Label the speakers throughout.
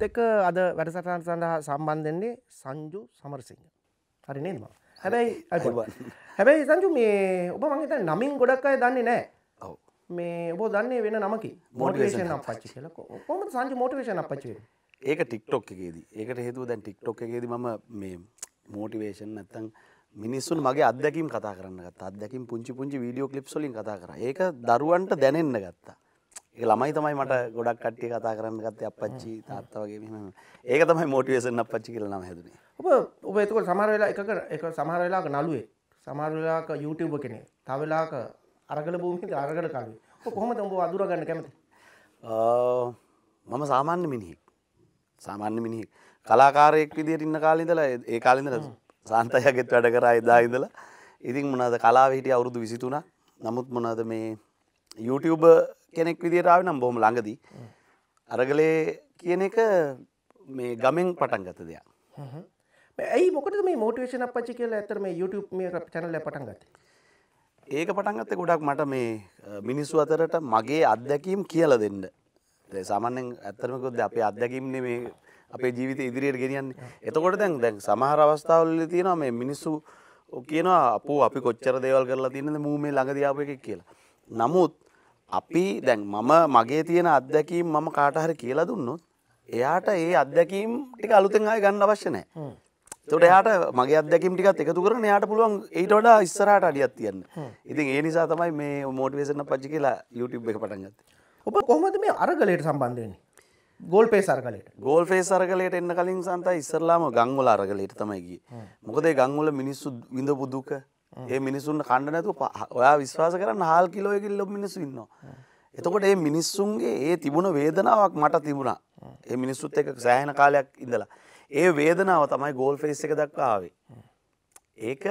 Speaker 1: අපිත් එක අද වැඩසටන් සඳහා සම්බන්ධෙන්නේ සංජු සමරසිංහ හරි නේද මම හැබැයි හැබැයි සංජු මේ ඔබ මං හිතන්නේ නමින් ගොඩක් අය දන්නේ නැහැ ඔව් මේ ඔබ දන්නේ වෙන නමකින් මොටිවේෂන් අපච්චි කියලා කොහොමද සංජු මොටිවේෂන් අපච්චි වෙන්නේ
Speaker 2: ඒක ටික්ටොක් එකේදී ඒකට හේතුව දැන් ටික්ටොක් එකේදී මම මේ මොටිවේෂන් නැත්තම් මිනිස්සුන් මගේ අත්දැකීම් කතා කරන්න ගත්තා අත්දැකීම් පුංචි පුංචි වීඩියෝ ක්ලිප්ස් වලින් කතා කරා ඒක දරුවන්ට දැනෙන්න ගත්තා එක ළමයි තමයි මට ගොඩක් කට්ටිය කතා කරන්න ගත්තේ අපච්චි තාත්තා වගේ මෙහෙම. ඒක තමයි මොටිවේෂන් අපච්චි කියලා නම හැදුනේ.
Speaker 1: ඔබ ඔබ එතකොට සමහර වෙලා එකක එක සමහර වෙලාවක නළුවේ සමහර වෙලාවක YouTuber කෙනෙක්. තව වෙලාවක අරගල භූමියේ අරගල කවි. ඔබ කොහොමද ඔබ අඳුර ගන්න කැමති?
Speaker 2: මම සාමාන්‍ය මිනිහෙක්. සාමාන්‍ය මිනිහෙක්. කලාකාරයෙක් විදිහට ඉන්න කාලේ ඉඳලා ඒ කාලේ ඉඳලා සාන්තයගෙත් වැඩ කරා එදා ඉඳලා. ඉතින් මොනවාද කලාවේ හිටිය අවුරුදු 23ක්. නමුත් මොනවාද මේ YouTube කෙනෙක් විදිරාව නම් බොහම ළඟදී. අරගලේ කියන එක මේ ගමෙන් පටන් ගත දෙයක්.
Speaker 1: ඇයි මොකට මේ මෝටිවේෂන පච්චි කියලා ඇතර මේ YouTube මේ චැනල පටන් ගත.
Speaker 2: ඒක පටන්ගත්ත ගොඩක් මට මේ මිනිස්සු අතරට මගේ අත්දැකීම් කියල දෙන්න. සාමන්‍යෙන් ඇත්තරමකොද අපේ අත්දැකීම්න්නේ මේ අපේ ජීවිත ඉදිරියට ගෙනියන්නේ එතකොට දැන් දැන් සමහර අවස්ථාවල්ල තියෙනවා මේ මිනිස්සු කියනවා අප අපි කොච්චර දේවල් කරලා තියන්නද මූ මේ ළඟදියාප එකක් කියලා. නමුත් අපි දැන් මම මගේ තියෙන අත්දැකීම් මම කාටහරි කියලා දුන්නොත් එයාට ඒ අත්දැකීම් ටික අලුතෙන් අය ගන්න අවශ්‍ය නෑ. ඒකට එයාට මගේ අත්දැකීම් ටිකත් එකතු කරගෙන එයාට පුළුවන් ඊට වඩා ඉස්සරහට අඩියක් තියන්න. ඉතින් ඒ නිසා තමයි මේ මොටිවේෂන් පච්චි කියලා YouTube එක පටන් ගත්තේ. ඔබ
Speaker 1: කොහොමද මේ අරගලයට සම්බන්ධ වෙන්නේ? ගෝල් පේ සරගලට
Speaker 2: ගෝල් පේ සරගලයට එන්න කලින් සන්තයි ඉස්සරලාම ගංවල අරගලයට තමයි ගියේ. මොකද ඒ ගංවල මිනිස්සු විඳපු දුක ඒ මිනිසුන් කණ්ඩ නැතු ඔයා විශ්වාස කරන්න හාල් කිලෝයකිල්ල මිනිසු ඉන්නවා. එතකොට ඒ මිනිස්සුන්ගේ ඒ තිබුණ වේදනාවක් මට තිබුණා ඒ මිනිස්සුත් එක සෑහෙන කාලයක් ඉඳලා. ඒ වේදනාව තමයි ගෝල් ෆෙස් එක දක්වාවේ. ඒක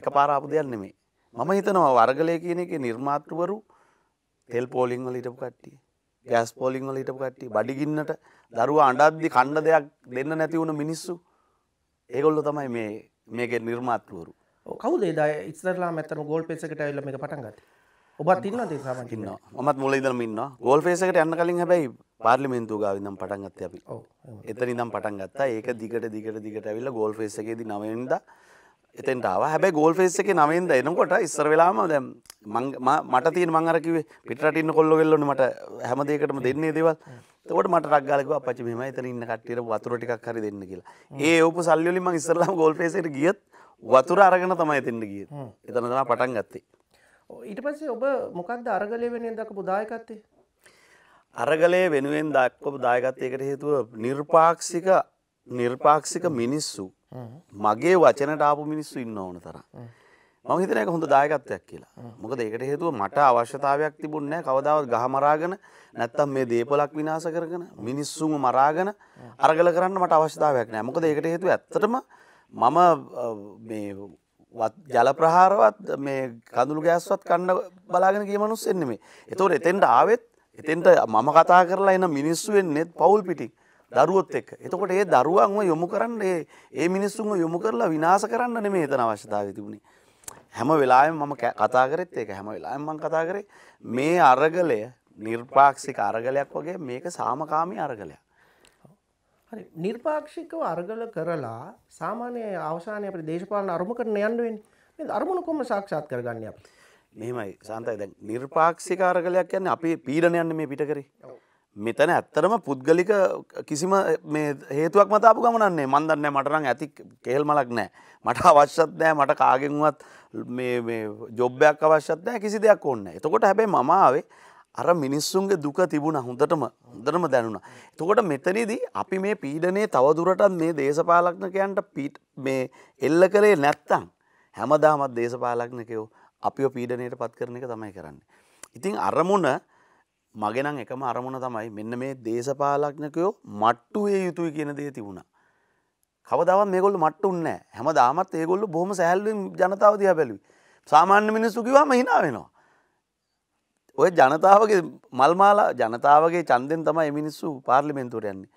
Speaker 2: එක පාරාපු දෙයක් නෙමේ මම හිතනවා වර්ගලය කියන එක නිර්මාතෘවරු තෙල් පෝලිංවල ඉටපු කට්ටිය ගෑස් පෝලිංවල ඉටපු කට්ටි බඩිගින්නට දරුව අඩද්දි කණ්ඩ දෙයක් දෙන්න නැතිවුණ මිනිස්සු ඒගොල්ලො තමයි මේ මේක නිර්මාතෘවරු
Speaker 1: කවුද ද ඉස්රලා මතන ගෝල් පෙසකට ඇල්ල මේ පටන් ගත ඔබත් ඉන්න දේ සමකින්න
Speaker 2: මත් මුල ඉදම ඉන්න ගෝල් පේසකට යන්න කලින් හැබැයි පාර්ලිමෙන්තු ගාවිදම් පටන්ගත්ත අපි එතනි දම් පටන් ගත්තා ඒක දිගට දිගට දිගට ඇවිල්ල ගෝල් පේසකේද නවෙන්දා එතෙන්ටාව හැබැයි ගෝල් ෆෙස් එක නවෙන්ද එනකොට ඉස්සර වෙලාම දැම් මට තිය මංගරකිව පිටරටින්න කොල්ලොගෙල්ලොන මට හැමදේකටම දෙන්නේ දෙවල් තකොට මට රක්ගලක පචි මෙම එතන ඉන්න කට්ටියට වතුරටිකක් හරි දෙන්න කියලා ඒ ඔපු සල්ලියලින් මං ඉස්සරලාම ගෝල් ෆෙසට ගියත් වතුර අරගෙන තමයි එතෙන්ට ගිය එතන තම පටන් ගත්තේ
Speaker 1: ඊට පස්සේ ඔබ මොකක්ද අරගලය වෙනෙන් දකපු දායකත්තේ
Speaker 2: අරගලය වෙනුවෙන් දක්වපු දායකත්තයකට හේතුව නිර්පාක්ෂික නිර්පාක්ෂික මිනිස්සු මගේ වචනට ආපු මිනිස්සු ඉන්න ඕන තර මම හිතනක හොඳ දායකත්වයක් කියලා මොකද ඒකට හේතුව මට අවශ්‍යතාවයක් තිබුන්නේ කවදාවත් ගහමරාගෙන නැත්තම් මේ දේපලක් විනාස කරගෙන මිනිස්සුම මරාගෙන අරගල කරන්න මට අවශ්‍යතාවයක් නෑ මොකද ඒකට හේතුව ඇත්තටම මම ජල ප්‍රහාරවත් මේ කඳුළු ගෑස්වත් කන්න බලාගෙන කිය මනුස් එන්නෙමේ එතවට එතෙන්ට ආවෙත් එතෙන්ට මම කතා කරලා එන්න මිනිස්සුවෙන් නෙත් පවුල් පිටික් දරුවොත් එක් එතකොට ඒ දරුවන්ම යොමු කරන්න ඒ මිනිස්සුන්ම යොමු කරලා විනාස කරන්න නෙමේ එතන අවශ්‍යතාව තිබුණේ. හැම වෙලාවෙම මම කතා කරෙත් ඒක හැම වෙලාවෙම මම කතා කරේ මේ අරගලය නිර්පාක්ෂික අරගලයක් වගේ මේක සාමකාමී අරගලයක්.
Speaker 1: හරි නිර්පාක්ෂිකව අරගල කරලා සාමාන්‍ය අවසානයේ අපේ දේශපාලන අරමුණකට යන්න වෙන්නේ. මේ අරමුණ කොහොම සාක්ෂාත් කරගන්නේ අපි?
Speaker 2: මෙහෙමයි සාන්තයි දැන් නිර්පාක්ෂික අරගලයක් කියන්නේ අපේ පීඩනයන්නේ මේ පිට කරේ. ඔව්. මෙතන ඇත්තරම පුද්ගලික කිසිම හේතුවක් මතාපු ගමනන්නේ මන්දන්න මටරං ඇති කෙහෙල් මලක් නෑ මට අවශ්‍යත් නෑ මට කාගෙන්ුවත් ජොබ්බයක් අවශ්‍යත් නෑ කිසි දෙයක් ඕන්න එතකොට හැබේ මමාවේ අර මිනිස්සුන්ගේ දුක තිබුණ හොඳටම හොඳටම දැනුණ. එතකොට මෙතනිදී අපි මේ පීඩනේ තවදුරටත් මේ දේශපාලක්නකයන්ට පිට මේ එල්ල කළේ නැත්තං හැමදාමත් දේශපාලක්නකයෝ අපිෝ පීඩනයට පත් කරන එක තමයි කරන්න. ඉතිං අරමුණ මගෙනම් එකම අරමුණ තමයි මෙන්න මේ දේශපාලක්නකයෝ මට්ටුවේ යුතුයි කියන දේ තිබුණා. කවදාව මේගොල්ල මට්ට උන්නෑ හැම දාමත් ඒගොල්ල බොහම සැල්ලුවෙන් ජනතාව දිය බැලුයි. සාමාන්‍ය මිනිස්සුකිවාම හිනා වෙනවා. ඔය ජනතාවගේ මල්මාලා ජනතාවගේ චන්දෙන් තමයි මිනිස්සු පාර්ලිමෙන්තුවට යන්නේ.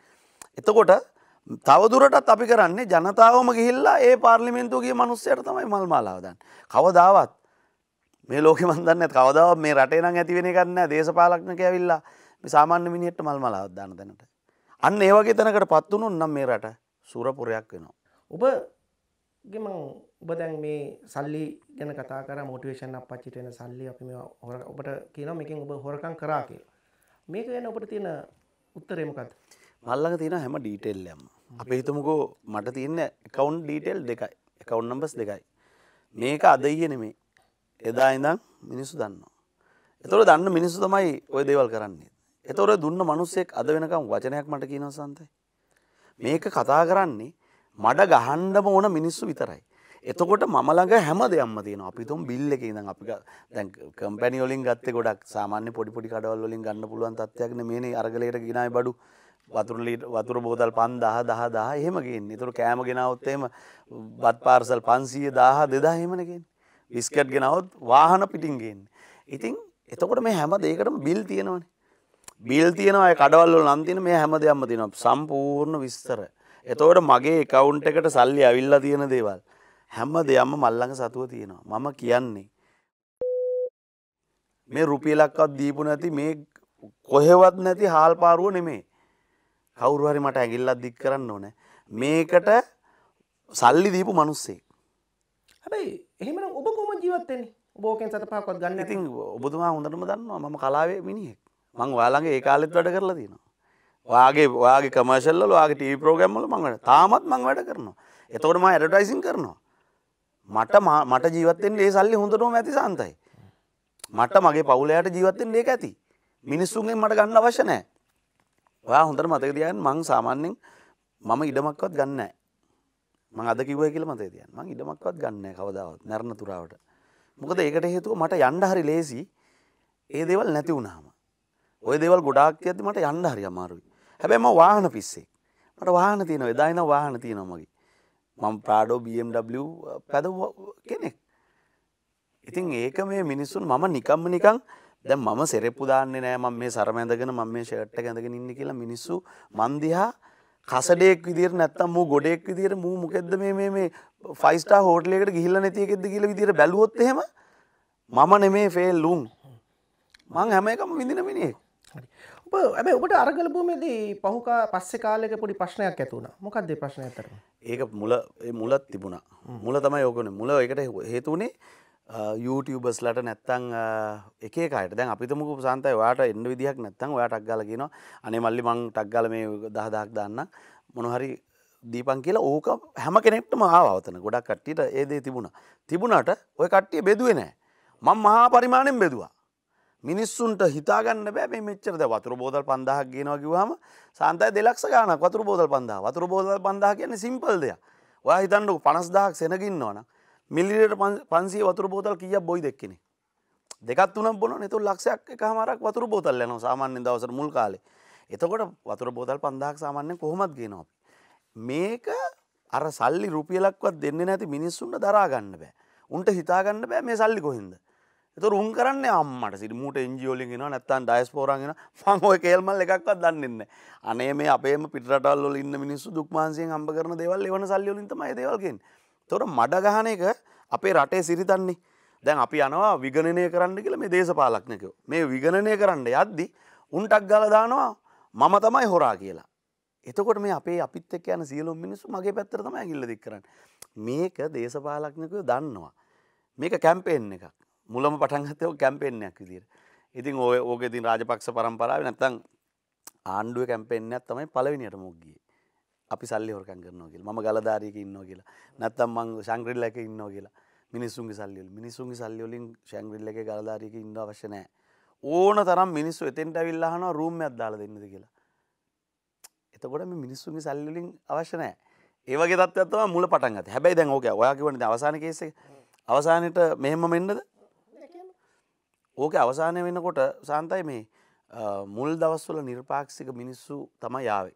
Speaker 2: එතකොට තවදුරටත් අපි කරන්නේ ජනතාවම ගිහිල්ලා ඒ පාර්ලිමෙන්තුවගේ මනුස්සයට තමයි මල්මාලාවදන්. කවදාවත් මේ ලෝක මන්දන්න කවදාව මේ රටේනම් ඇතිවෙන ගන්න දේශපාලක්නක ඇවිල්ලා සාමාන්‍ය මිනිහට මල් මලාවත් දාන දැනට. අන්න ඒවගේ තැනකට පත්වුණු නම් මේ රට සුරපුරයක් වෙනවා.
Speaker 1: ඔබ ගෙම උබදැන් මේ සල්ලි ගැන කතා කර මෝටිවේෂන් අප පච්චිට වෙන සල්ලි අපි හොර ඔබට කියන මෙකින් ඔබ හොරකං කරා කිය. මේක ගැන ඔබට තියෙන උත්තරේමකත්.
Speaker 2: මල්ලඟ තියෙන හැම ඩීටෙල්ලයම්. අප හිතමුකෝ මට තියන්න එකවුන්් ඩීටෙල් දෙකයි එකවුන් නම්බස් දෙකයි. මේක අදයිය නෙමේ එදා ඉඳං මිනිස්සු දන්නවා. එතොට දන්න මිනිස්සු තමයි ඔය දේවල් කරන්නේ. එතොර දුන්න මනුස්සෙක් අද වෙනකම් වචනයක් මට කියනව සන්තයි. මේක කතා කරන්නේ මඩ ගහන්ඩම ඕන මිනිස්සු විතරයි. එතකොට මළඟ හැම දෙයම්ම තියෙන අපිතුම් බිල්ල එක ඉඳ අපි දැන් කම්පැනිියෝලින් ගත්ත ගොඩක් සාමාන්‍ය පොඩිපොඩි කඩවල්ලින් ගන්න පුළුවන් තත්වයක්න මේ අරගලයට ගෙනයි බඩු වතුරලීට වතුර බෝතල් පන් දහ දහ දහ එහෙමගේ නිතුර කෑම ගෙනවත්තේම බත් පාර්සල් පන්සිය දාහ දෙදා හෙමනකින් විස්කට් ගෙනවත් වාහන පිටින් ගෙන්. ඉතින් එතකොට මේ හැම දෙකටම බිල් තියෙනවනේ. බිල් තියෙනවා කඩවල්ල නන්තින මේ හැම දෙයක්ම තින සම්පූර්ණ විස්තර. එතවට මගේ කවුන්් එකට සල්ලි අවිල්ලා තියෙන දේවල්. හැම දෙයම්ම මල්ලඟ සතුව තියෙනවා මම කියන්නේ. මේ රුපියලක්වත් දීපු නැති මේ කොහෙවත් නැති හාල් පාරුව නෙමේ. කවුරුහරි මට ඇගිල්ලත් දික් කරන්න ඕන. මේකට සල්ලි දීපු මනුස්සේ.
Speaker 1: හැබැයි එහෙම ඔබ කොම ජීවත්තෙන්නේ
Speaker 2: බෝකෙන් සත පහකොත් ගන්න ඉතින් ඔබතුමා හොඳටම දන්නවා ම කලාවේ මිනිහෙක් මං වාලගේ ඒ කාලෙත් වැඩ කරලා තියෙනවා වාගේ වාගේ කමර්ශල්ල වාගේ ටී ප්‍රෝගම්මල මං වැඩ තාමත් මං වැඩ කරනවා එතකොට ම ඇඩටයිසින් කරනවා මට මට ජීවත්තෙන් ඒ සල්ලි හොඳටම ඇති සන්තයි මට මගේ පවුලයට ජීවත්තෙන් ඒක ඇති මිනිස්සුන්ගෙන් මට ගන්න අවශ්‍ය නෑ ඔයා හොඳට මතක තියන් මං සාමාන්‍යෙන් මම ඉඩමක්වත් ගන්නෑ මං අද කිව්ව කියල මතේ තියන් මං ඉඩමක්වත් ගන්න කවදාවත් නැරණ තුරාවට මොකද ඒකට හේතුව මට යන්ඩ හරි ලේසි ඒ දේවල් නැති වුණාම ඔය දෙවල් ගොඩාක් ඇති මට යන්ඩ හරි අමාරුයි හැබැම වාහන පිස්සේ මට වාහන තියෙන එදායින වාහන තියෙනමගේ මං ප්‍රාඩෝ BMW පැද කෙනෙක් ඉතින් ඒක මේ මිනිස්සුන් මම නිකම්ම නිකං දැ මම සෙරෙප්පු දාන්නේ නෑ ම මේ සරමැඳගෙන ම මේ ෂට්ට ඇඳගෙන ඉන්න කියලා මිනිස්සු මන්දිහා කසඩෙක් විදිහට නැත්තම් මූ ගොඩෙක් විදිහට මූ මොකෙද්ද මේ මේ මේ ෆයිව් ස්ටාර් හෝටලයකට ගිහිල්ලා නැති එකෙක්ද කියලා විදිහට බැලුවොත් එහෙම
Speaker 1: මම නෙමේ ෆේල් උන් මං හැම එකම විඳින මිනිහෙක් හරි ඔබ හැබැයි ඔබට අරගල භූමියේදී පහුකා පස්සේ කාලයක පොඩි ප්‍රශ්නයක් ඇති වුණා මොකක්ද ඒ ප්‍රශ්නේ ඇත්තටම
Speaker 2: ඒක මුල ඒ මුලත් තිබුණා මුල තමයි ඕකනේ මුල ඒකට හේතු උනේ YouTubeබස්ලට නැත්තං එකකට දැන් අපිතමක සන්තය වාට එන්න විදිහක් නැත්තං ඔයා ටක්ගල කියන අනේ මල්ලි මං ටක්ගල මේ දහදක් දන්න මොනහරි දීපන් කියලා ඕක හැම කෙනෙක්ට මහාවතන ගොඩක් කට්ටිට ඒදේ තිබුණ තිබුණට ඔය කට්ටිය බෙදුවේ නෑ මං මහා පරිමාණයෙන් බෙදවා මිනිස්සුන්ට හිතාගන්න බෑ මෙච්චරද වතුර බෝදල් පන්දහක් ගෙනවා කිවහම සන්තය දෙලක්ෂ ගාන වතුර බෝදල් පන්දා වතුර බෝදල් පන්දා කියන්නේ සිම්පල් දෙයක් ඔයා හිතන්නක පනස්දාහක් සෙනගින් ඕන මිල්ලිට පන්සිය වතුර බෝතල් කිය බොයි දෙක්කෙනෙ දෙකක් තුනම් බොන නතු ලක්ෂයක් එක හමරක් වතුර බෝතල් යන සාමාන්‍ය දවසර මුල් කාලේ එතකොට වතුර බෝතල් පන්දහක් සාමාන්‍ය කොහොමත් ගෙනවා මේක අර සල්ලි රුපියලක්වත් දෙන්න නැති මිනිස්සුන්ට දරාගන්න බෑ උන්ට හිතාගන්න බෑ මේ සල්ලි කොහින්ද එතු රුන් කරන්න අම්මට සිට මූට එන්ජියෝලිගෙන නැත්තන් ඩයිස්පෝරගෙන පංහෝය කේල්මල් එකක්වත් දන්නන්න අනේ මේ අපේ පිටල්ල ඉන්න මිනිස්සු දුක්මාන්සියෙන් හම්බ කරන දෙවල් එවන සල්ලියලින්තම දේවල්ගෙන් තොර මඩ ගහන එක අපේ රටේ සිරිතන්නේ දැන් අපි යනවා විගණනය කරන්න කියලා මේ දේශපාලක්නකෝ මේ විගණනය කරන්න යද්දි උන්ටක් ගල දානවා මම තමයි හොරා කියලා. එතකොට මේ අපේ අපිත් එක්ක යන සියලුම් මිනිස්සු මගේ පැත්තර තමයි ඇඟිල්ල දික් කරන්නේ. මේක දේශපාලක්නකෝ දන්නවා. මේක කැම්පේන් එකක්. මුලම පටන් ගත්තේ ඔය කැම්පේන් එකක් විදියට. ඉතින් ඔය ඕකේ ඉතින් රාජපක්ෂ පරම්පරාවේ නැත්තම් ආණ්ඩුවේ කැම්පේන් එකක් තමයි පළවෙනියටම ඔක් ගියේ. අපි සල්ලි හොරකන් කරනවා කියලා මම ගලධාරියක ඉන්නවා කියලා නැත්තම් මං ශංග්‍රිල්ලා එකේ ඉන්නවා කියලා මිනිස්සුන්ගේ සල්ලි වලින් මිනිස්සුන්ගේ සල්ලි වලින් ශංග්‍රිල්ලා එකේ ගලධාරියක ඉන්න අවශ්‍ය නැහැ ඕන තරම් මිනිස්සු එතෙන්ට ඇවිල්ලා අහනවා රූම් එකක් දාලා දෙන්නද කියලා එතකොට මේ මිනිස්සුන්ගේ සල්ලි වලින් අවශ්‍ය නැහැ ඒ වගේ තත්ත්වයක් තමයි මුල පටන් ගත්තේ හැබැයි දැන් ඕකේ ඔයා කියවනේ අවසාන කේස් එක අවසානෙට මෙහෙම මෙන්නද ඕක අවසානය වෙනකොට සාන්තයි මේ මුල් දවස්වල නිර්පාක්ෂික මිනිස්සු තමයි යාවේ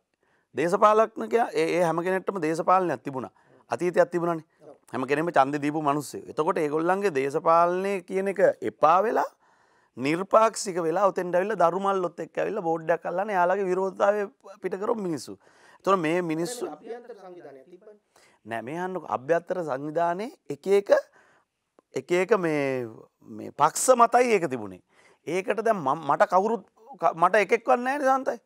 Speaker 2: දේශපාලක්නකයා ඒ හැම කෙනෙටම දේශපාලනයක් තිබුණා අතීතයක් තිබුණනි හැම කෙනෙම චන්ද දීපු මනුස්සේ එතකොට ඒගොල්ලන්ගේ දේශපාලනය කියන එක එපා වෙලා නිර්පාක්ෂික වෙලා ඔතෙන්ටවිල්ල දරුමල්ලොත් එක් ඇවිල්ල බෝඩ්ඩක් කල්ලන්න යාලගේ විරෝධාව පිටකරු මිනිස්සු තොර මේ මිනිස්සු නැමයන්න අභ්‍යත්තර සංවිධානය එක එක එක එක මේ පක්ෂ මතයි ඒක තිබුණේ ඒකට දැ මට කවුරුත් මට එකෙක් වන්න නෑ නිසාන්තයි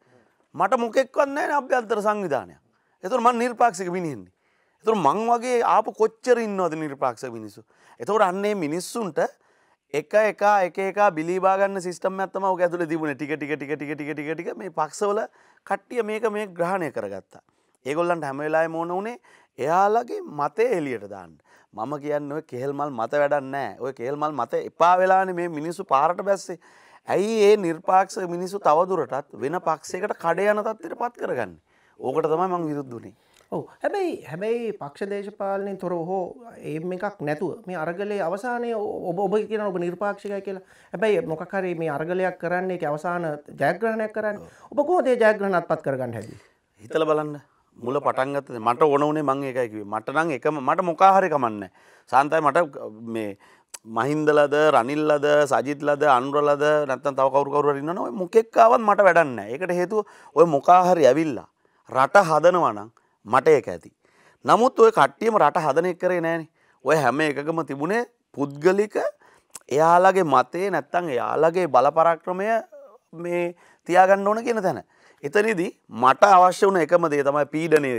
Speaker 2: මට මොකෙක්වන්නේ අභ්‍යන්තර සංවිධානයක් එතුර මන් නිර්පාක්ෂක මිනිහෙන්නේ. එතුර මං වගේ ආපු කොච්චර ඉන්නවද නිර්පාක්ෂ මිනිස්සු. එතවට අන්නේ මිනිස්සුන්ට එක එක එක බිලිබාගන්න සිිටම ඇතම ඇතුල තිබුණ ටික ටික ටික ටික ටික ටික ටික මේ පක්ෂවල කට්ටිය මේක මේ ග්‍රහණය කරගත්තා. ඒගොල්ලන්ට හැමවෙලා මෝන වනේ එයාලගේ මතේ එලියට දාන්න. මම කියන්න ඔය කෙහෙල්මල් මත වැඩන්න ඔය කෙල්මල් මත එපා වෙලාන මේ මිනිස්සු පාරට බැස්සේ ඇයි ඒ නිර්පාක්ෂ මිනිසු තවදුරටත්
Speaker 1: වෙන පක්ෂයකට කඩ යන තත්වයට පත් කරගන්න. ඕකට තමයි මං විරුද්ධුනේ. ඔව් හැබැයි හැබැයි පක්ෂ දේශපාලනයෙන් තොරව හෝ ඒම් එකක් නැතුව මේ අරගලයේ අවසානයේ ඔබ ඔබ කියන ඔබ නිර්පාක්ෂිකයි කියලා. හැබැයි මොකක් හරි මේ අරගලයක් කරන්න ඒක අවසාන ජයග්‍රහණයක් කරන්න. ඔබ කොහොමද ඒ ජයග්‍රහණයත්පත් කරගන්න හැදී?
Speaker 2: හිතලා බලන්න. මුල පටන් ගත්තද මට ඕන උනේ මං ඒකයි කිව්වේ. මට නම් එකම මට මොකා හරි කමන්නේ. සාන්තයි මට මේ මහින්දලද රනිල්ලද සජිත්ලද අන්ුරලද නැත්තන් තව කවරුකවරු ඉන්න ඔය මොකෙක්කාවත් මට වැඩන්න එකට හේතු ඔය මොකාහරි ඇවිල්ලා රට හදනවනම් මට ඒක ඇති. නමුත් ඔය කට්ටියම රට හදන එක් කරේ නෑන ඔය හැම එකකම තිබුණේ පුද්ගලික එයාලගේ මතේ නැත්තං එයාලගේ බලපරක්‍රමය මේ තියාගන්න ඕන කියෙන තැන. එතනිදී මට අවශ්‍ය වන එකම දේ තමයි පීඩනය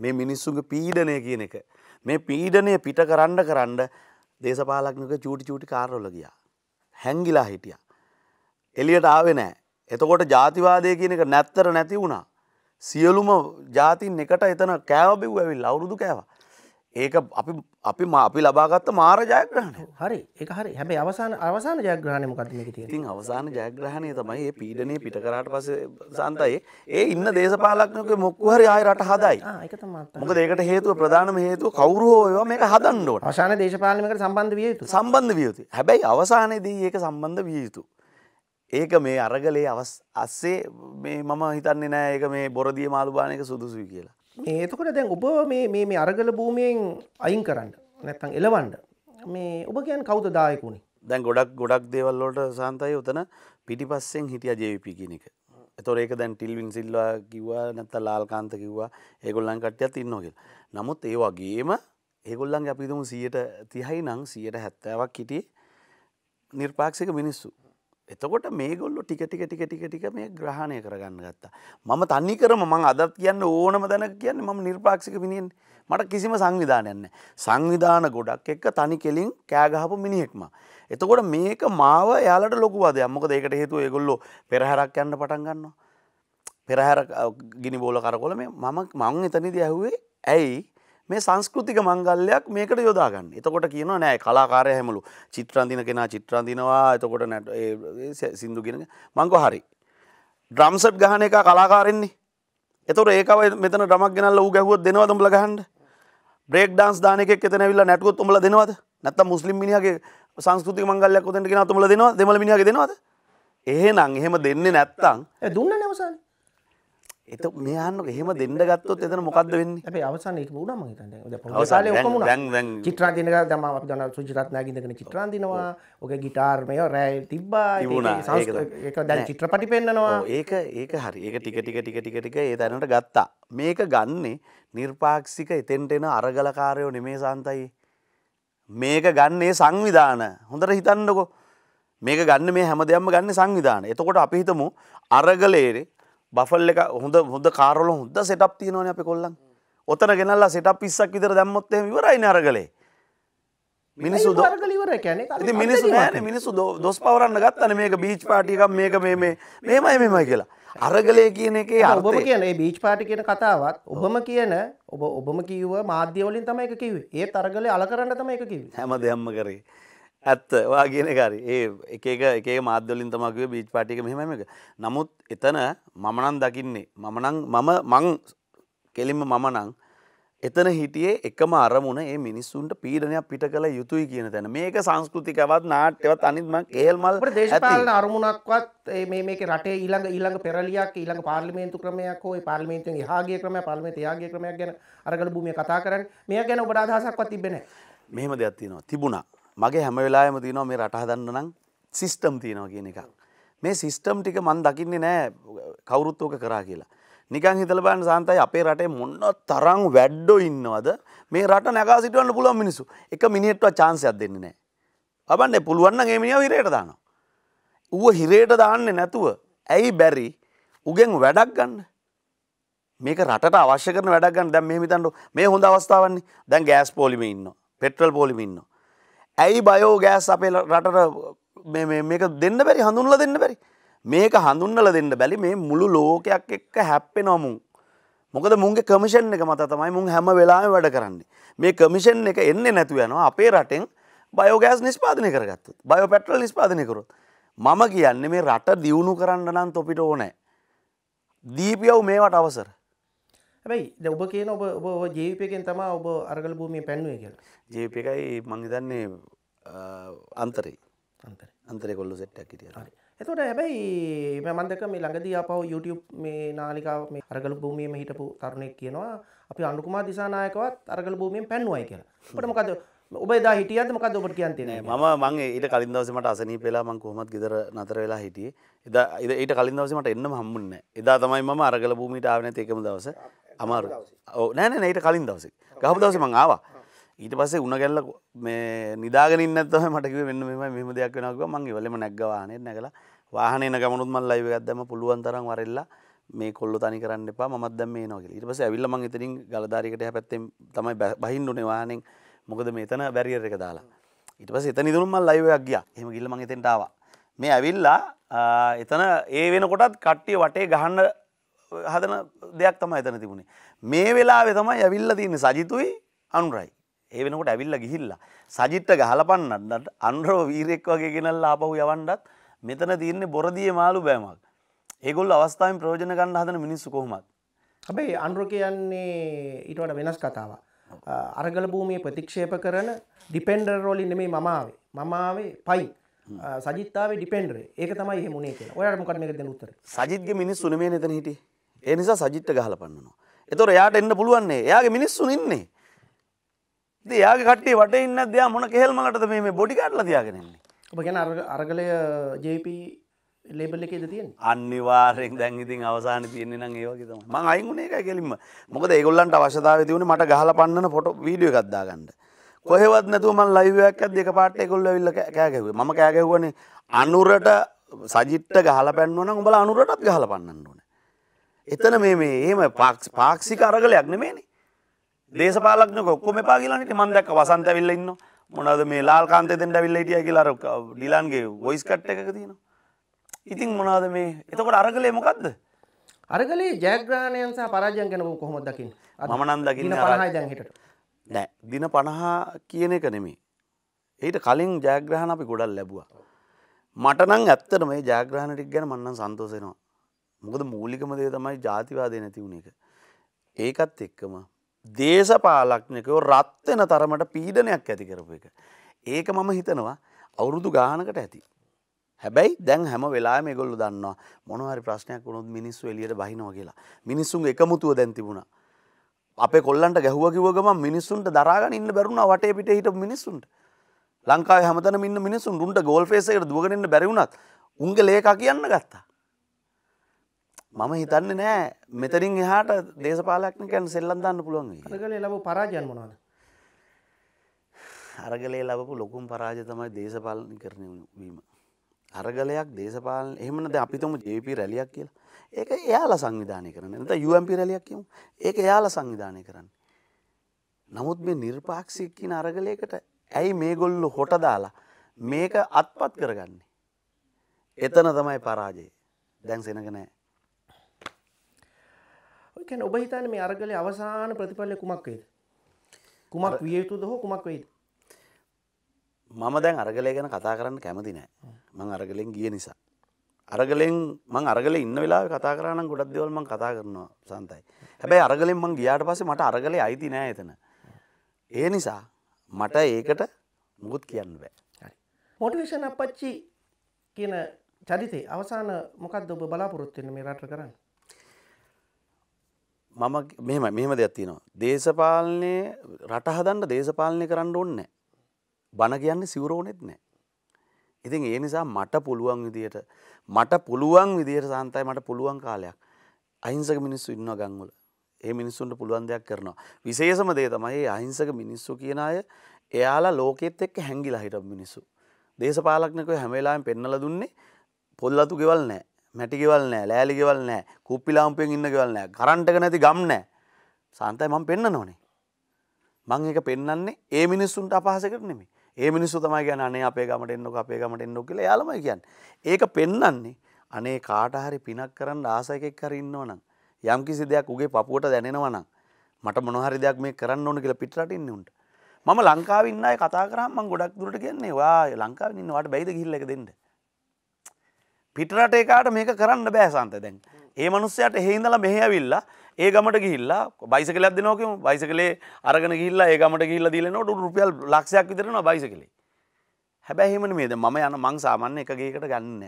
Speaker 2: මේ මිනිස්සුගේ පීඩනය කියන එක. මේ පීඩනය පිට කරන්න කරන්න දේශපාලක්නක චූටි චූටි කාරවල ගියා. හැංගිලා හිටිය. එලියට ආවෙ නෑ. එතකොට ජාතිවාදය කියන එක නැත්තර නැති වුණා. සියලුම ජාතින් එකට එතන කෑවබිව් ඇවිල් අවුරුදු කෑවා. ඒක අපි අපි අපි ලබාගත්ත මාර ජයග්‍රහණය හරි එක හරි හැබැයි අවසාන අවසාන ජයග්‍රහණය මොකක්ද මේකේ තියෙන්නේ ඉතින් අවසාන ජයග්‍රහණය තමයි මේ පීඩනේ පිට කරාට පස්සේ සාන්තයි ඒ ඉන්න දේශපාලකයෙකු මොක්කු හරි ආයෙ රට හදයි
Speaker 1: ආ ඒක තමයි මොකද
Speaker 2: ඒකට හේතුව ප්‍රධානම හේතුව කවුරු හෝ ඒවා මේක හදන්න ඕන අවසාන දේශපාලනයකට සම්බන්ධ විය යුතු සම්බන්ධ විය යුතු හැබැයි අවසානයේදී ඒක සම්බන්ධ විය යුතු ඒක මේ අරගලේ අවස් අස්සේ මේ මම හිතන්නේ නෑ ඒක මේ බොරදිය මාළුබාන එක සුදුසුයි කියලා
Speaker 1: ඒතකොට දැන් ඔබ මේ මේ අරගල භූමියෙන් අයින් කරන්න නැත්තං එලවන්න මේ ඔබ කියන් කවුද දායකුණේ
Speaker 2: දැන් ගොඩක් ගොඩක් දේවල්ලෝට සාන්තයි උතන පිටිපස්සෙන් හිටිය ජවිපි කියනක එතොර ඒක දැන් ටිල්වින් සිල්වා කිව්වා නැත්ත ලාල්කාන්ත කිව්වා ඒගොල්ලන් කට්ටයත් ඉන්නෝකෙල් නමුත් ඒ වගේම ඒගොල්ලන් අපිතුමු සියට තිහයි නං සියට හැත්තෑවක් හිටිය නිර්පාක්ෂක මිනිස්සු එතකොට මේගොල්ලො ටික ටික ටික ටික ටික මේ ග්‍රහණය කරගන්න ගත්තා. මම තනි කරම මං අදත් කියන්න ඕනම දැනක කියන්න මම නිර්පාක්ෂික මිනිෙන් මට කිසිම සංවිධානයන්න. සංවිධාන ගොඩක් එක්ක තනි කෙලින් කෑගහපු මිනිහෙක්ම. එතකොට මේක මාව යාලට ලොකුවාද අම්මක දෙකට හේතු ඒගොල්ලො පෙරහැරක් යන්න පටන් ගන්නවා. පෙරහැර ගිනි බෝල කරකොල මේ මම මං එතනිද ඇහුවේ ඇයි මේ සංස්කෘතික මංගල්ලයක් මේකට යොදාගන්න එතකොට කියන නෑ කලාකාරය හැමලු චිත්‍රන්දින කෙනා චිත්‍රන්දිනවා එතකොට නැට සිින්දු ගෙන මංග හරි ඩ්‍රම්සට් ගහන එක කලාකාරෙන්නේ එතොට ඒකව මෙතන ඩමක් ගෙනල්ල වූ ගැහුවත් දෙනවා තුම්ල ගහන්ඩ බ්‍රේක් ඩන්ස් දානෙක් එතනැවිල්ල නැටකුත් තුම්ල දෙනවද නැත්ත මුස්ලිම් මිනිියගේ සංස්කෘති මංගල්ලයක් කොතැට කෙන තුමල දෙනවා දෙමල මිනිියගේ දෙනවද එහෙනම් එහෙම දෙන්නේ නැත්තං
Speaker 1: දුන්න නවසන්නේ එත මෙයාන්න එහෙම දෙන්න ගත්තොත් එතන මොකක්ද වෙන්නේ අපේ අවසාන ඒක වුණා මම හිතන්නේ දැන් අවසානයේ ඔක්කොම වුණා චිත්‍රාන් දිනක දැන් මම අපි දන්නා සුජිරත්නාගේ ඉඳගෙන චිත්‍රාන් දිනවා ඔගේ ගිටාර් මේව රෑ තිබ්බා ඒක දැන් චිත්‍රපටි පෙන්නනවා
Speaker 2: ඒක ඒක හරි ඒක ටික ටික ටික ටික ටික ඒ දැනට ගත්තා මේක ගන්නේ නිර්පාක්ෂික එතෙන්ට එන අරගලකාරයෝ නෙමේ සාන්තයි මේක ගන්නේ සංවිධාන හොඳට හිතන්නකෝ මේක ගන්න මේ හැම දෙයක්ම ගන්න සංවිධාන එතකොට අපි හිතමු අරගලේරේ බෆල් එක හොඳ හොඳ කාරල හොද සටප් තියනවන අප කොල්ලන් ඔතන ගෙනල්ලා සටප් පිස්සක් විතර දැම්මොත් ඉවරයි නරගලේ
Speaker 1: මිනිසු ද මිනිසු ෑන
Speaker 2: මිනිසු දොස් පවරන්න ගත්තන මේක බීච් පාටිකක් මේක මේ මේමයි මෙමයි කියලා
Speaker 1: අරගලය කියන එක ඔබම කියන බීච් පාටි කියන කතාවත් ඔබම කියන ඔබ ඔබම කිව මාධ්‍යවලින් තම එක කිවේ ඒ තරගලේ අල කරන්න තම එක කිව හැම දෙයම්ම කරේ ඇත්ත
Speaker 2: වා කියන කාරි ඒ එකක එක මාදලින් තමකව බීච් පාටික මෙහම එක නමුත් එතන මමනන් දකින්නේ මමනං මම මං කෙලින්ම මමනං එතන හිටියේ එකම අරමුණ ඒ මිනිස්සුන්ට පීඩනයක් පිට කළ යුතුයි කියන තැන මේක සංස්කෘතිකවත් නාට්‍යවත් අනිත්ම ඒල්මල් දේශපාලන
Speaker 1: අරමුණක්වත් මේක රටේ ඊළඟ ඊළඟ පෙරලියක් ඊළඟ පාර්ලිමේන්තු ක්‍රමයක් හෝ පාර්ලිමේන්තුන් එහාගේ ක්‍රමය පාර්ලිමේන්තු එහාගේ ක්‍රමයක් ගැන අරගල භූමිය කතා කරන්නේ මෙයා ගැන ඔබට අදහසක්වත් තිබෙන්නේ
Speaker 2: නැහැ මෙහෙම දෙයක් තියෙනවා තිබුණා මගේ හැම වෙලායම තියනවා මේ රට හදන්න නම් සිිස්ටම් තියනවා කියන එක. මේ සිිස්ටම් ටික මන් දකින්නේ නෑ කවුරුත්තෝක කරා කියලා. නිකං හිතලබන්න සාන්තයි අපේ රටේ මොන්න තරං වැඩ්ඩෝ ඉන්නවද මේ රට නැකා සිටවන්න පුළුවන් මිනිසු එක මිනිට්ව චාන්සයක් දෙන්නේ නෑ. අපන්නේ පුළුවන්න ඒමිනිිය හිරයට දානවා. ඌ හිරේට දාන්නේ නැතුව ඇයි බැරි උගෙන් වැඩක් ගන්න. මේක රට අවශ්‍යකන වැඩගන්න දැම් මේ හිතන්ට මේ හොඳ අවස්ථාවන්නේ දැන් ගෑස් පොලිම ඉන්න පෙට්‍රල් පොලිම ඉන්න ඇයි බයෝ ගෑස් අපේ රටට මේක දෙන්න බැරි හඳුන්ල දෙන්න බැරි මේක හඳුන්නල දෙන්න බැලි මේ මුළු ලෝකයක් එක්ක හැප්පෙ නොමුන් මොකද මුන්ගේ කමිෂන් එක මත තමයි මුන් හැම වෙලාම වැඩ කරන්නේ මේ කමිෂන් එක එන්නේ නැතුව යනවා අපේ රටෙන් බයෝගෑස් නිස්පාදනය කරගත්තුත් බයෝ පැට්‍රල් නිස්පාදනයකරුත් මම කියන්නේ මේ රට දියුණු කරන්න නම් තොපිට ඕනෑ දීපියව් මේවට අවසර
Speaker 1: හැබැයි ද ඔබ කියන ඔබ ඔබ ජීවිපයකෙන් තමා ඔබ අරගල භූමිය පැන්නුවේ කියලා
Speaker 2: ජීවිප එකයි මං හිතන්නේ අන්තරේ අන්තර අන්තර කොල්ල සෙට්ටක් කිටිය හරි
Speaker 1: එතොට හැබැයි මන්දක මේ ළඟදී අපව YouTube මේ නාලිකාව මේ අරගල භූමියම හිටපු තරුණෙක් කියනවා අපි අනුකුමා දිසානායකවත් අරගල භූමියෙන් පැන්නුවයි කියලා පට මොකද ඔබ දා හිටියද මොකද ඔබට කියන්තින ම මං
Speaker 2: ඊට කලින් දවසමට අසනී පෙලා මං කොහොමත් ගෙදර නතර වෙලා හිටියේ එදා ඊට කලින් දවසමට එන්න හම්බුන්න එදා තමයි මම අරගල භූමිට ආව නැති එකම දවස අමාරු නෑන නට කලින් දවසේ ගහපු දවස මං ආවා ඊට පස්සේ උන ගැල්ල මේ නිදාගනින්න තහ මටක වෙන්න මෙම මෙම දෙයක් වෙනක මංගේ වලම නැක්ගවානේ නැගලා වාහනන ගමනුත් මල් ලයිව ගත්දම පුළුවන් තරම් වරල්ලා මේ කොල්ල තනි කරන්න එපා මදම මේ නොකල ඉට පස ඇවිල්ල මං ඉතිරින් ගලධාරිකට පැත්තෙන් තමයි බහින්නුනේ වානෙන් මොකද මෙතන බැරිියර එක දාලා ඉට පස එත නිදුරුම් මල් ලයිවයක් ගිය හෙම ගිල්ල මං එතෙන්ටාව මේ ඇවිල්ලා එතන ඒ වෙනකොටත් කට්ටිය වටේ ගහන්න හදන දෙයක් තම ඇතන තිබුණේ මේ වෙලා වෙතමයි ඇවිල්ල තියන සජිතුයි අනුරයි ඒ වෙනකොට ඇවිල්ල ගිහිල්ලා සජිත්ත ගහලපන්නන්නට අන්රෝ වීරෙක් වගේ ගෙනල්ලා අපහු යවන්ඩත් මෙතන තියන්නේ බොරදිය මාලු බෑමක් ඒගොල්
Speaker 1: අවස්ථාවෙන් ප්‍රෝජන ගන්න හදන මිනිස්සු කොහොමත් හැබැයි අන්රෝ කියන්නේ ඊටවට වෙනස් කතාවක් අරගල භූමිය ප්‍රතික්ෂේප කරන ඩිපෙන්ඩර් රෝලින් නෙමේ මමාවේ මමාවේ පයි සජිතාව ඩිපෙන්ඩරේ ඒක තමයි හෙමුණේ කියලා ඔයාට මොකක්ද මේක දැන් උත්තර සජිත්ගේ
Speaker 2: මිනිස්සු නෙමේ නේද හිටියේ ඒ නිසා සජිත්ත ගහල පන්නනවා. එතොර යාට එන්න පුළුවන්නේ එයාගේ මිනිස්සු ඉන්නේ. යාගේ කටේ වට ඉන්න දයා මොන කෙල්මලට මේ බොඩි කටල තියාගෙනෙන්නේ.
Speaker 1: ඔබ ගැන අරගලය ජප ලේබල එකෙද තියෙන
Speaker 2: අනිවාරෙන් දැන්ඉතින් අවසාන තියන්නේ නම් ඒවගේ තම මං අයිගුණ එක කෙලින්ම මොකද ඒගොල්ලන්ට අවශ්‍යතාව තියුණ මට ගහල පන්නන පොට වීඩියෝ ගත්දාගන්න. කොහෙවත් නැතුමන් ලයිවයක් දෙක පාට එකොල්ල විල්ල කෑකැවේ ම කෑකැවුවනේ අනුරට සජිට්ට ගහල පැන්වන උඹල අනුරටත් ගහල පන්නන්න ඕන එතන මේ මේ එහෙම පාක්ෂික අරගලයක් නෙමෙයිනේ. දේශපාලඥයෝ ඔක්කොම එපා කියලානේ. මම දැක්ක වසන්ත ඇවිල්ලා ඉන්නවා. මොනවද මේ ලාල්කාන්තේ දෙන්න ඇවිල්ලා හිටියා කියලා අර ඩිලන්ගේ වොයිස් කට් එකක තියෙනවා.
Speaker 1: ඉතින් මොනවද මේ? එතකොට අරගලේ මොකද්ද? අරගලේ ජයග්‍රහණයන් සහ පරාජයන් ගැන කොහොමද දකින්නේ? මම නම් දකින්නේ 50යි දැන් හිටට.
Speaker 2: නෑ දින 50 කියන එක නෙමෙයි. ඊට කලින් ජයග්‍රහණ අපි ගොඩක් ලැබුවා. මට නම් ඇත්තටම මේ ජයග්‍රහණ ටික ගැන මම නම් සන්තෝෂ වෙනවා. මොකද මූලිකම දේ තමයි ජාතිවාදය නැති වුණ එක. ඒකත් එක්කම දේශපාලක්නකෝ රත්වෙන තරමට පීඩනයක් ඇති කරපු එක. ඒක මම හිතනවා අවුරුදු ගානකට ඇති. හැබැයි දැන් හැම වෙලා ගොල්ල දන්නවා මොනහරි ප්‍රශ්නයක් වුණොත් මිනිස්සු එලියට බහිනෝ කියලා මිනිස්සුන් එකමුතුව දැන් තිබුණ. අපේ කොල්ලන්ට ගැහුව කිවගම මිනිස්සුන්ට දරාග ඉන්න බැරුණ වටේ පිට හිට මිනිස්සුන්ට ලංකාව හැමතන මින්න මිනිසුන් රුන්ට ගෝල් ෆේසකට දුවගන්න බැරිවුණත් උන්ගේ ලේකා කියන්න ගත්තා. මම හිතන්න නෑ මෙතරින් එහාට දේශපාලක්න කැන් සෙල්ලන් දන්න පුළුවන්
Speaker 1: අරගල ලබ පරාජයන් මොනවාද
Speaker 2: අරගලේ ලබපු ලොකුම් පරාජ තමයි දේශපාලන කරන වීම අරගලයක් දේශපාලන එහමනද අපිතම ජප රැලියක් කියලා ඒක එයාල සංවිධානය කරන එත යම්පි රැලියක් කියමු ඒක එයාල සංවිධානය කරන්න නමුත් මේ නිර්පාක්ෂයකින් අරගලයකට ඇයි මේ ගොල්ලු හොට දාලා මේක අත්පත් කරගන්නේ එතන තමයි පරාජයේ දැන් සෙනගනෑ
Speaker 1: කැන ඔබ හිතන මේ අරගලය අවසාන ප්‍රතිඵලය කුමක් වේද
Speaker 2: කුමක් විය යුතුද හෝ කුමක් වෙයිද මම දැන් අරගලය ගැන කතා කරන්න කැමති නෑ මං අරගලෙන් ගිය නිසා අරගලෙන් මං අරගල ඉන්න වෙලා කතා කරන්න ගොඩක් දෙවල්ම කතා කරනවා සන්තයි හැබැයි අරගලෙන් මං ගියාට පස්සේ මට අරගලේ අයිති නෑ එතන ඒ නිසා මට ඒකට මුකුත් කියන්න බෑ
Speaker 1: මොටිවේෂන් අපච්චි කියන චරිතේ අවසාන මොකක්ද ඔබ බලාපොරොත්තුවෙන මේ රට කරන්න
Speaker 2: මම මෙම මෙහම දෙයක් තියෙනවා. දේශපාලනය රටහදන්ට දේශපාලනය කරන්න ඕන්න. බණ කියන්නේ සිවරෝනෙත් නෑ. ඉතින් ඒ නිසා මට පුළුවන් විදියට මට පුළුවන් විදියට සන්තයි මට පුළුවන් කාලයක් අහිංසක මිනිස්සු ඉන්න ගංවල ඒ මිනිස්සුන්ට පුළුවන් දෙයක් කරනවා. විශේෂම දේ තමයි අහිංසක මිනිස්සු කියන අය එයාලා ලෝකෙත් එක්ක හැංගිලා හිට මිනිස්සු. දේශපාලක්නකව හැමලාෙන් පෙන්නල දුන්නේ පොල්ලතු ගෙවල් නෑ මැටිකිවල් නෑ ලෑලිකිවල් නෑ කුප්පිලාම්පයෙන් ඉන්න කිවල් නෑ කරන්ටක නැති ගම් නෑ සන්තයි මම පෙන්න්න නොනේ. මං එක පෙන්න්නේ ඒ මිනිස්සුන්ට අපහසකට නෙමි ඒ මිනිස්සු තමයි ගැන අනේ අපේ ගමට එන්නක අපේ ගමට එන්නො කියල යාලම කියන්න. ඒක පෙන්නන්නේ අනේ කාටහරි පිනක් කරන්න ආසයකෙක් කරන්න ඕනම් යම් කිසි දෙයක් උගේ පපුුවට දැනෙනවනම් මට මොනහරි දෙයක් මේ කරන්න ඕන කියලා පිටරටින්න උන්ට මම ලංකාවින්නයි කතා කරම ගොඩක් දුරට කියන්නේ වා ලංකාවන්නවාට බැයිද ගිල්ලක දෙන්න. පිටරට එකාට මේක කරන්න බෑසන්ත දැන්. ඒ මනුස්සයට හෙහිඳලා මෙහ ඇවිල්ලා ඒ ගමට ගිහිල්ලා බයිස කලක් දෙනෝකම බයිස කලේ අරගෙන ගිල්ලා ඒ ගමට ගිල්ල දිලනොට රුපියල් ලක්ෂයක් විතරනවා බයිස කලේ. හැබැ හෙමන මේද ම යන මං සාමාන්‍ය එක ගේකට ගන්න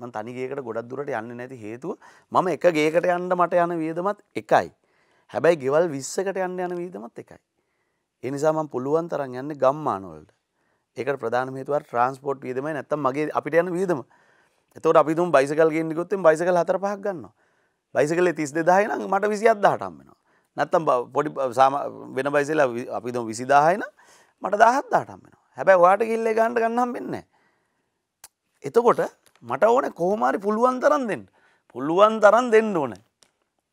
Speaker 2: මං තනිගේකට ගොඩක් දුරට යන්න නැති හේතුව මම එක ගේකට යන්න මට යන වියදමත් එකයි. හැබැයි ගෙවල් විස්සකට යන්න යන වියදමත් එකයි. එනිසාම පුළුවන් තරන් යන්න ගම්මානවලට ඒකට ප්‍රධාන හේතුව ට්‍රන්ස්පෝට් වියදම නැත්තම් මගේ අපිට යන වියදම. එතවට අපිතුම් බයිසකල් ගෙන්ඩිකොත්තෙන් බයිසකල් හතර පහක් ගන්නවා බයිසකල තිස් දෙදාහන මට විසි අත්දාහටම් වෙනවා නැත්තම් පොඩි සාම වෙන බයිසලා අපිතුම් විසිදාහයන මට දහත් දාටම් වෙනවා හැබැයි වාට කිල්ලේ ගන්නට ගන්නම් වෙන්න එතකොට මට ඕන කොහොමරි පුළුවන් තරන් දෙන්න පුළුවන් තරන් දෙන්න ඕන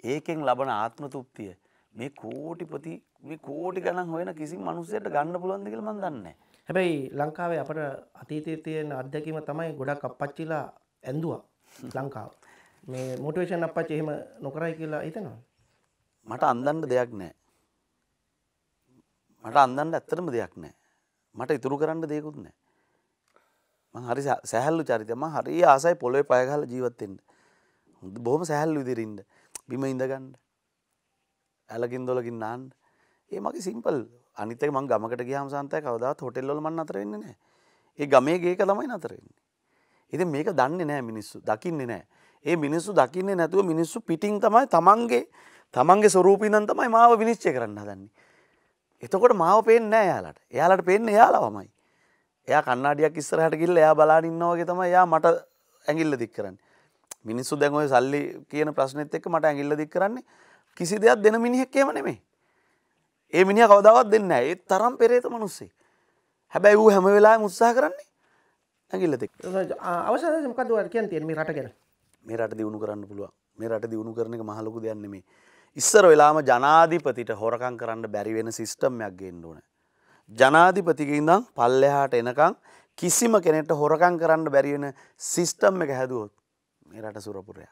Speaker 2: ඒකෙන් ලබන ආත්ම තුප්තිය මේ කෝටිපති මේ කෝටි ගණන් හොයන කිසි මනුස්සයට ගන්න පුළුවන්දකල
Speaker 1: මන් දන්න හැබැයි ලංකාවේ අපට අතීතය තියෙන අධ්‍යැකීම තමයි ගොඩක් අපපච්චිලා ඇන්දවා ලංකාව මේ මොටේෂන් අපච්ච එහෙම නොකරයි කියලා හිතනවා
Speaker 2: මට අන්දන්න දෙයක් නෑ මට අන්දන්න ඇත්තරම දෙයක් නෑ මට ඉතුරු කරන්න දෙයකුත් නෑ මං හරි සැහැල්ලු චරිතම හරි ආසයි පොළොේ පයගහල ජීවත්තෙන්ට හොඳ බොහොම සැහැල්ලු විදිරන්ට බිම ඉඳගන්න ඇලකින් දොලකින් නාන් ඒ මගේ සිම්පල් අනිතක මං ගමකට ගියහම සන්තය කවදා හොටෙල්ලොල මන් අතරෙන්නේ නෑ ඒ ගමේ ගේක තමයි අතරෙන්නේ ඉති මේක දන්න නෑ මිනිස්සු දකින්නේ නෑ ඒ මිනිස්සු දකින්නේ නැතුව මිනිස්සු පිටිං තමයි තමන්ගේ තමන්ගේ ස්වරූපීනන් තමයි මාව විනිශ්චය කරන්න දන්නේ. එතකොට මාව පේෙන් නෑ යාලට එයාලට පේන්න යාලාවමයි එයා කන්නාඩියක් ඉස්සරහට කිල්ල එයා බලානින්නවගේ තම යා මට ඇගිල්ල දික් කරන්න මිනිස්සු දැන්ඔය සල්ලි කියන ප්‍රශ්නෙත් එක් මට ඇගිල්ල දික් කරන්නේ කිසි දෙයක් දෙන මිනිහෙක්කේම නෙමේ ඒ මිනි කවදාවත් දෙන්න ඒ තරම් පෙරේත මනුස්සේ හැබැයි වූ හැම වෙලා මුත්සා කරන්නේ ඇගිල්ලතෙක් අවසාන මොකදව කියන් තියෙන මේ රටගෙන මේ රට දියුණු කරන්න පුළුව මේ රට දියුණු කරන එක මහලොකු දෙයන්නේ මේ ඉස්සර වෙලාම ජනාධිපතිට හොරකං කරන්න බැරිවෙන සිිස්ටම්යක් ගෙන්න්න ඕන ජනාධිපතිකින්දම් පල්ලෙහාට එනකං කිසිම කෙනෙට හොරකං කරන්න බැරිවෙන සිිස්ටම් එක හැදුවොත් මේ රට
Speaker 1: සුරපුරයක්